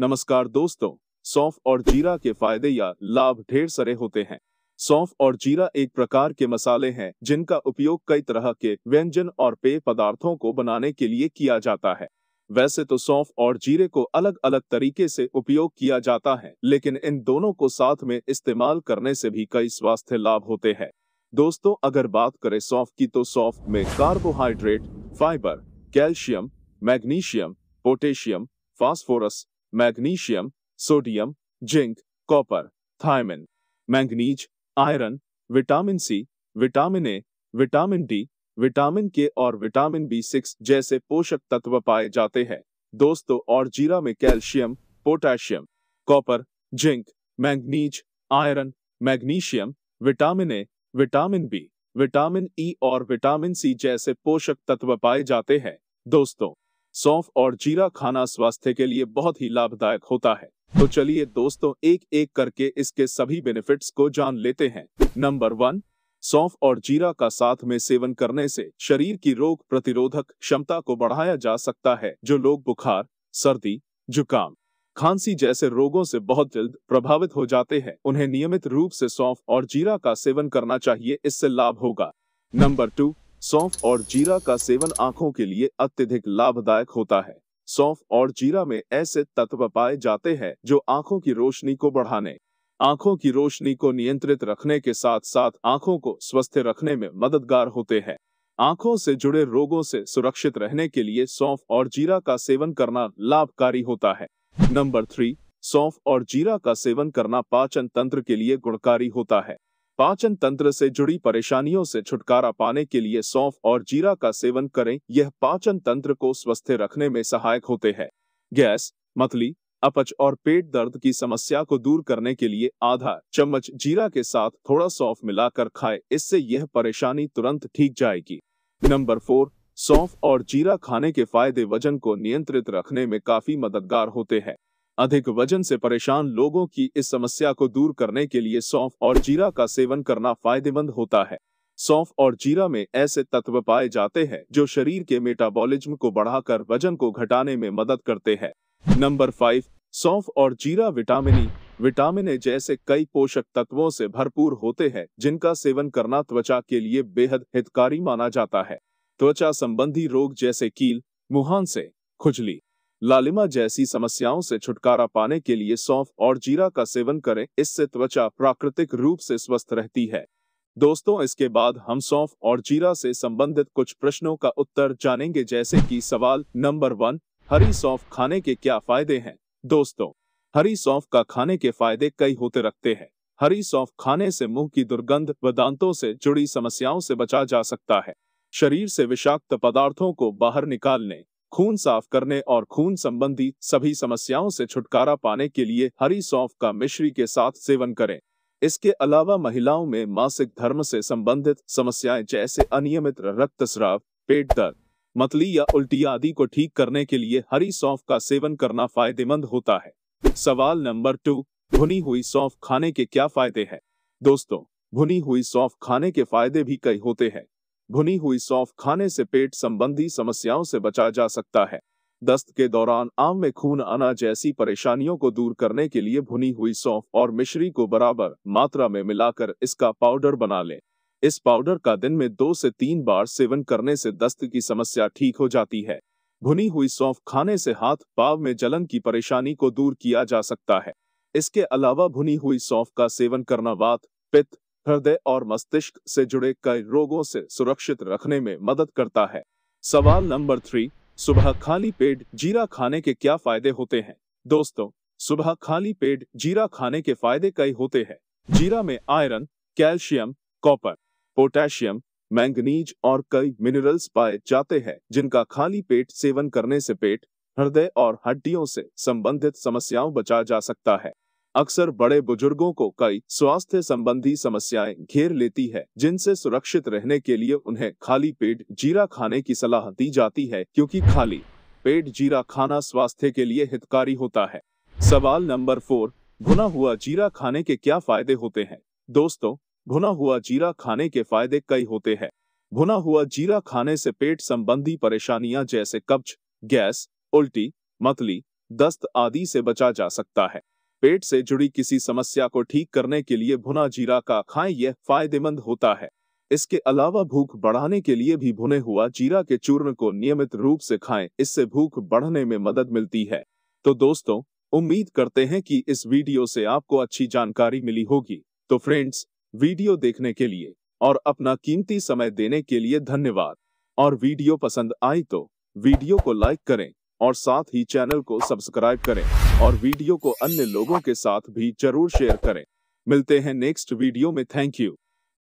नमस्कार दोस्तों सौंफ और जीरा के फायदे या लाभ ढेर सारे होते हैं सौंफ और जीरा एक प्रकार के मसाले हैं जिनका उपयोग कई तरह के व्यंजन और पेय पदार्थों को बनाने के लिए किया जाता है वैसे तो सौंफ और जीरे को अलग अलग तरीके से उपयोग किया जाता है लेकिन इन दोनों को साथ में इस्तेमाल करने से भी कई स्वास्थ्य लाभ होते हैं दोस्तों अगर बात करें सौंफ की तो सौंफ में carbohydrate fibre calcium magnesium potassium phosphorus magnesium sodium zinc copper thiamine manganese iron vitamin C vitamin A vitamin D vitamin K और विटामिन बी सिक्स जैसे पोषक तत्व पाए जाते हैं दोस्तों और जीरा में calcium potassium copper zinc manganese iron magnesium vitamin A vitamin B vitamin E e और विटामिन सी जैसे पोषक तत्व पाए जाते हैं दोस्तों सौंफ और जीरा खाना स्वास्थ्य के लिए बहुत ही लाभदायक होता है तो चलिए दोस्तों एक एक करके इसके सभी बेनिफिट्स को जान लेते हैं नंबर वन सौंफ और जीरा का साथ में सेवन करने से शरीर की रोग प्रतिरोधक क्षमता को बढ़ाया जा सकता है जो लोग बुखार सर्दी जुकाम खांसी जैसे रोगों से बहुत जल्द प्रभावित हो जाते हैं उन्हें नियमित रूप से सौंफ और जीरा का सेवन करना चाहिए इससे लाभ होगा नंबर टू सौंफ और जीरा का सेवन आंखों के लिए अत्यधिक लाभदायक होता है सौंफ और जीरा में ऐसे तत्व पाए जाते हैं जो आंखों की रोशनी को बढ़ाने आंखों की रोशनी को नियंत्रित रखने के साथ साथ आंखों को स्वस्थ रखने में मददगार होते हैं आंखों से जुड़े रोगों से सुरक्षित रहने के लिए सौंफ और जीरा का सेवन करना लाभकारी होता है नंबर थ्री सौंफ और जीरा का सेवन करना पाचन तंत्र के लिए गुणकारी होता है पाचन तंत्र से जुड़ी परेशानियों से छुटकारा पाने के लिए सौंफ और जीरा का सेवन करें यह पाचन तंत्र को स्वस्थ रखने में सहायक होते हैं गैस मतली अपच और पेट दर्द की समस्या को दूर करने के लिए आधा चम्मच जीरा के साथ थोड़ा सौंफ मिलाकर खाएं इससे यह परेशानी तुरंत ठीक जाएगी नंबर फोर सौंफ और जीरा खाने के फायदे वजन को नियंत्रित रखने में काफी मददगार होते हैं अधिक वजन से परेशान लोगों की इस समस्या को दूर करने के लिए सौंफ और जीरा का सेवन करना फायदेमंद होता है सौंफ और जीरा में ऐसे तत्व पाए जाते हैं जो शरीर के मेटाबॉलिज्म को बढ़ाकर वजन को घटाने में मदद करते हैं नंबर फाइव सौंफ और जीरा विटामिन ई विटामिन ए जैसे कई पोषक तत्वों से भरपूर होते हैं जिनका सेवन करना त्वचा के लिए बेहद हितकारी माना जाता है त्वचा संबंधी रोग जैसे कील मुहान से खुजली लालिमा जैसी समस्याओं से छुटकारा पाने के लिए सौंफ और जीरा का सेवन करें इससे त्वचा प्राकृतिक रूप से स्वस्थ रहती है दोस्तों इसके बाद हम सौंफ और जीरा से संबंधित कुछ प्रश्नों का उत्तर जानेंगे जैसे कि सवाल नंबर वन हरी सौंफ खाने के क्या फायदे हैं दोस्तों हरी सौंफ का खाने के फायदे कई होते रखते हैं हरी सौंफ खाने से मुंह की दुर्गंध व दांतों से जुड़ी समस्याओं से बचा जा सकता है शरीर से विषाक्त पदार्थों को बाहर निकालने खून साफ करने और खून संबंधी सभी समस्याओं से छुटकारा पाने के लिए हरी सौंफ का मिश्री के साथ सेवन करें इसके अलावा महिलाओं में मासिक धर्म से संबंधित समस्याएं जैसे अनियमित रक्तस्राव पेट दर्द मतली या उल्टी आदि को ठीक करने के लिए हरी सौंफ का सेवन करना फायदेमंद होता है सवाल नंबर टू भुनी हुई सौंफ खाने के क्या फायदे हैं दोस्तों भुनी हुई सौंफ खाने के फायदे भी कई होते हैं भुनी हुई सौंफ खाने से पेट संबंधी समस्याओं से बचा जा सकता है दस्त के दौरान आम में खून आना जैसी परेशानियों को दूर करने के लिए भुनी हुई सौंफ और मिश्री को बराबर मात्रा में मिलाकर इसका पाउडर बना लें इस पाउडर का दिन में दो से तीन बार सेवन करने से दस्त की समस्या ठीक हो जाती है भुनी हुई सौंफ खाने से हाथ पाव में जलन की परेशानी को दूर किया जा सकता है इसके अलावा भुनी हुई सौंफ का सेवन करना वात पित्त हृदय और मस्तिष्क से जुड़े कई रोगों से सुरक्षित रखने में मदद करता है सवाल नंबर थ्री सुबह खाली पेट जीरा खाने के क्या फायदे होते हैं दोस्तों सुबह खाली पेट जीरा खाने के फायदे कई होते हैं जीरा में iron calcium copper potassium manganese और कई मिनरल्स पाए जाते हैं जिनका खाली पेट सेवन करने से पेट हृदय और हड्डियों से संबंधित समस्याओं बचा जा सकता है अक्सर बड़े बुजुर्गों को कई स्वास्थ्य संबंधी समस्याएं घेर लेती है जिनसे सुरक्षित रहने के लिए उन्हें खाली पेट जीरा खाने की सलाह दी जाती है क्योंकि खाली पेट जीरा खाना स्वास्थ्य के लिए हितकारी होता है सवाल नंबर फोर भुना हुआ जीरा खाने के क्या फायदे होते हैं दोस्तों भुना हुआ जीरा खाने के फायदे कई होते हैं भुना हुआ जीरा खाने से पेट संबंधी परेशानियां जैसे कब्ज गैस उल्टी मतली दस्त आदि से बचा जा सकता है पेट से जुड़ी किसी समस्या को ठीक करने के लिए भुना जीरा का खाएं यह फायदेमंद होता है इसके अलावा भूख बढ़ाने के लिए भी भुने हुआ जीरा के चूर्ण को नियमित रूप से खाएं इससे भूख बढ़ने में मदद मिलती है तो दोस्तों उम्मीद करते हैं कि इस वीडियो से आपको अच्छी जानकारी मिली होगी तो फ्रेंड्स वीडियो देखने के लिए और अपना कीमती समय देने के लिए धन्यवाद और वीडियो पसंद आई तो वीडियो को लाइक करें और साथ ही चैनल को सब्सक्राइब करें और वीडियो को अन्य लोगों के साथ भी जरूर शेयर करें मिलते हैं नेक्स्ट वीडियो में थैंक यू